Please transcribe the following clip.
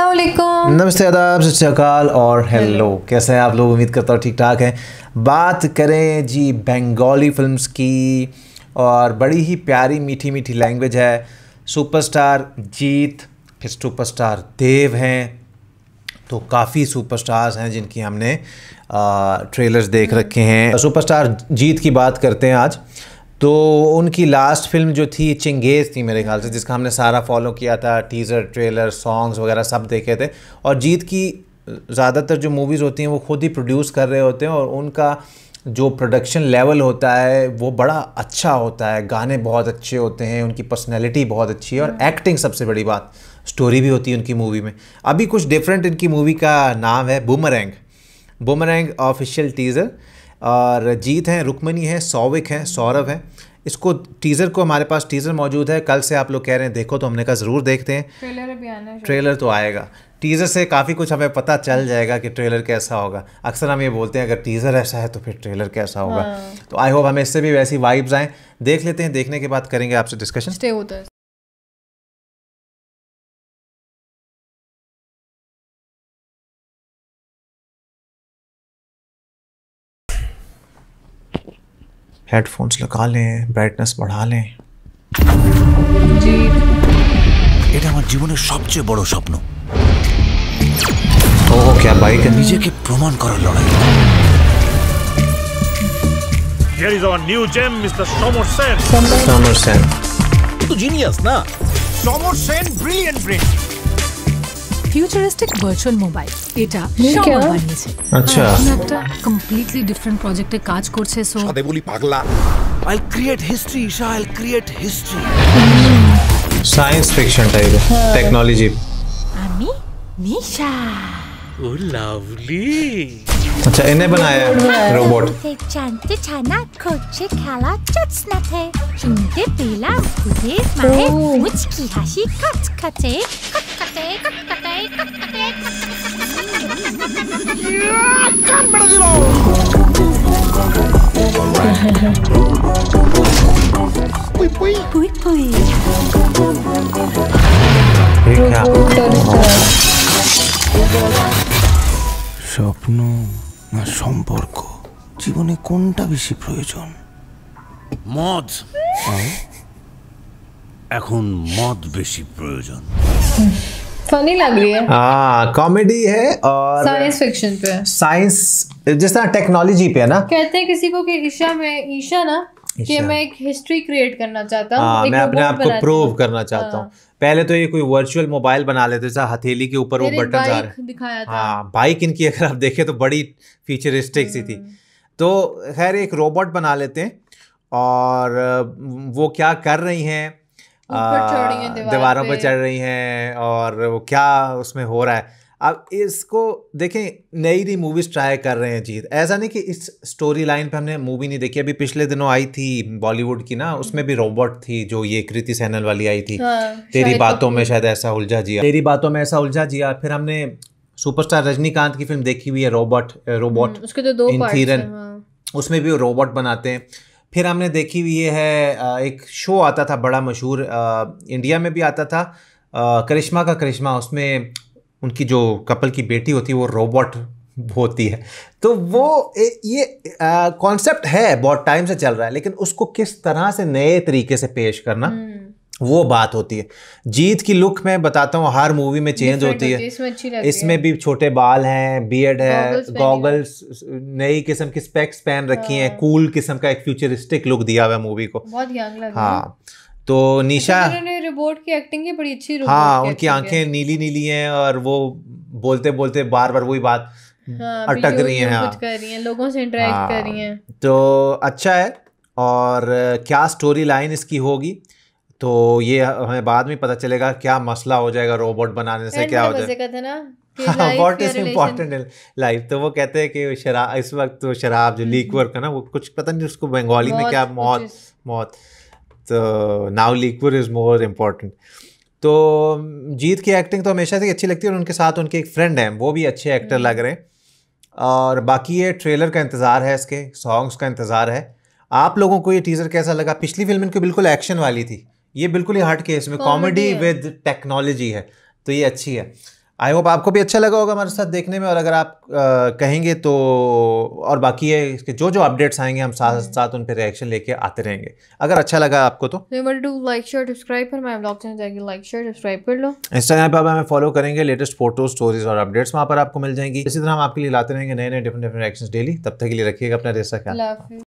अस्सलाम नमस्ते आदाब सत और हेलो कैसे हैं आप लोग उम्मीद करता हूँ ठीक ठाक हैं बात करें जी बंगाली फिल्म्स की और बड़ी ही प्यारी मीठी मीठी लैंग्वेज है सुपरस्टार जीत फिर सुपरस्टार देव हैं तो काफ़ी सुपरस्टार्स हैं जिनकी हमने आ, ट्रेलर्स देख रखे हैं सुपरस्टार हम्म। जीत की बात करते हैं आज तो उनकी लास्ट फिल्म जो थी चिंगेज़ थी मेरे ख्याल से जिसका हमने सारा फॉलो किया था टीज़र ट्रेलर सॉन्ग्स वगैरह सब देखे थे और जीत की ज़्यादातर जो मूवीज़ होती हैं वो खुद ही प्रोड्यूस कर रहे होते हैं और उनका जो प्रोडक्शन लेवल होता है वो बड़ा अच्छा होता है गाने बहुत अच्छे होते हैं उनकी पर्सनैलिटी बहुत अच्छी है और एक्टिंग हम्म। सबसे बड़ी बात स्टोरी भी होती है उनकी मूवी में अभी कुछ डिफरेंट इनकी मूवी का नाम है बुमरैंग बुमरैंग ऑफिशियल टीज़र और जीत हैं रुक्मनी है सौविक हैं सौरभ हैं इसको टीज़र को हमारे पास टीज़र मौजूद है कल से आप लोग कह रहे हैं देखो तो हमने कहा ज़रूर देखते हैं ट्रेलर भी आना है ट्रेलर तो आएगा टीज़र से काफ़ी कुछ हमें पता चल जाएगा कि ट्रेलर कैसा होगा अक्सर हम ये बोलते हैं अगर टीज़र ऐसा है तो फिर ट्रेलर कैसा होगा हाँ। तो आई होप हमें इससे भी वैसी वाइब्स आएँ देख लेते हैं देखने के बाद करेंगे आपसे डिस्कशन स्टे होता है हेडफोन्स लगा लें ब्राइटनेस बढ़ा लें এটা আমার জীবনের সবচেয়ে বড় স্বপ্ন ও ক্যা বাইক নিজেকে প্রমাণ করার লড়াই Here is our new gem, Mr. Somor Sen. Somor Sen. তো জিনিয়াস না? Somor Sen, brilliant brain. Futuristic virtual mobile এটা শাওমা বানিয়েছে আচ্ছা একটা কমপ্লিটলি ডিফারেন্ট প্রজেক্টে কাজ করছে সো সাথে বলি পাগলা আইল create history Isha I'll create history science fiction type technology আমি নিশা ओ लवली আচ্ছা এনে বানায়া রোবট জানতে ছানা কোচে খেলা চটসনা থে শুনতে পেলাম খুদে মায়ে মুচকি হাসি কাট কাটে কাট কাটে কাট স্বপ্ন না সম্পর্ক জীবনে কোনটা বেশি প্রয়োজন মদ হ্যাঁ? এখন মদ বেশি প্রয়োজন फनी लग रही है हाँ कॉमेडी है और साइंस फिक्शन पे साइंस जिस तरह टेक्नोलॉजी पे है ना कहते हैं किसी को कि ईशा में ईशा ना कि मैं एक हिस्ट्री क्रिएट करना चाहता हूँ हाँ, मैं अपने आप को प्रूव करना चाहता हाँ। हूँ पहले तो ये कोई वर्चुअल मोबाइल बना लेते थे हथेली के ऊपर वो बटन जा रहे हाँ बाइक इनकी अगर आप देखें तो बड़ी फीचरिस्टिक सी थी हाँ। तो खैर एक रोबोट बना लेते हैं और वो क्या कर रही हैं दीवारों पर चढ़ रही हैं और वो क्या उसमें हो रहा है अब इसको देखें नई नई मूवीज़ ट्राई कर रहे हैं जीत ऐसा नहीं कि इस स्टोरी लाइन पे हमने मूवी नहीं देखी अभी पिछले दिनों आई थी बॉलीवुड की ना उसमें भी रोबोट थी जो ये कृति सैनल वाली आई थी हाँ, तेरी बातों में तो- शायद ऐसा उलझा जिया तेरी बातों में ऐसा उलझा जिया फिर हमने सुपरस्टार रजनीकांत की फिल्म देखी हुई है रोबोट रोबोट हम्म, उसके तो दो इन थीरन हाँ। उसमें भी वो रोबोट बनाते हैं फिर हमने देखी हुई है एक शो आता था बड़ा मशहूर इंडिया में भी आता था करिश्मा का करिश्मा उसमें उनकी जो कपल की बेटी होती है वो रोबोट होती है तो वो ए, ये कॉन्सेप्ट है बहुत टाइम से चल रहा है लेकिन उसको किस तरह से नए तरीके से पेश करना हम्म। वो बात होती है जीत की लुक मैं बताता हूँ हर मूवी में चेंज होती है इसमें, इसमें भी छोटे बाल हैं बियड है गॉगल्स नई किस्म की स्पेक्स पहन रखी हैं कूल हाँ। किस्म का एक फ्यूचरिस्टिक लुक दिया हुआ है मूवी को बहुत यंग लग हाँ तो निशा उन्होंने अच्छा, की एक्टिंग की बड़ी अच्छी हाँ उनकी आंखें नीली नीली हैं और वो बोलते बोलते बार बार वही बात हाँ, अटक हाँ। रही हैं लोगों से इंटरेक्ट कर रही हैं तो अच्छा है और क्या स्टोरी लाइन इसकी होगी तो ये हमें बाद में पता चलेगा क्या मसला हो जाएगा रोबोट बनाने से क्या हो जाएगा what is important in life तो वो कहते हैं कि शराब इस वक्त तो शराब जो लीकवर का हम्म। ना वो कुछ पता नहीं उसको बंगाली में क्या मौत मौत तो नाउ लीकवर इज़ मोर इम्पॉर्टेंट तो जीत की एक्टिंग तो हमेशा से अच्छी लगती है और उनके साथ उनके एक फ्रेंड हैं वो भी अच्छे एक्टर हम्म। लग रहे हैं और बाकी ये ट्रेलर का इंतज़ार है इसके सॉन्ग्स का इंतज़ार है आप लोगों को ये टीज़र कैसा लगा पिछली फिल्म इनकी बिल्कुल एक्शन वाली थी ये बिल्कुल ही हट केस में कॉमेडी विद टेक्नोलॉजी है तो ये अच्छी है आई होप आपको भी अच्छा लगा होगा हमारे साथ देखने में और अगर आप आ, कहेंगे तो और बाकी है इसके जो जो अपडेट्स आएंगे हम साथ हम्म। साथ उन पर रिएक्शन लेके आते रहेंगे अगर अच्छा लगा आपको तो लाइक शेयर सब्सक्राइब कर लाइक शेयर सब्सक्राइब कर लो इंस्टाग्राम पर हमें फॉलो करेंगे लेटेस्ट फोटो स्टोरीज और अपडेट्स वहाँ पर आपको मिल जाएंगी इसी तरह हम आपके लिए लाते रहेंगे नए नए डिफरेंट डिफरेंट रिएक्शन डेली तब तक के लिए रखिएगा अपना रेसा ख्याल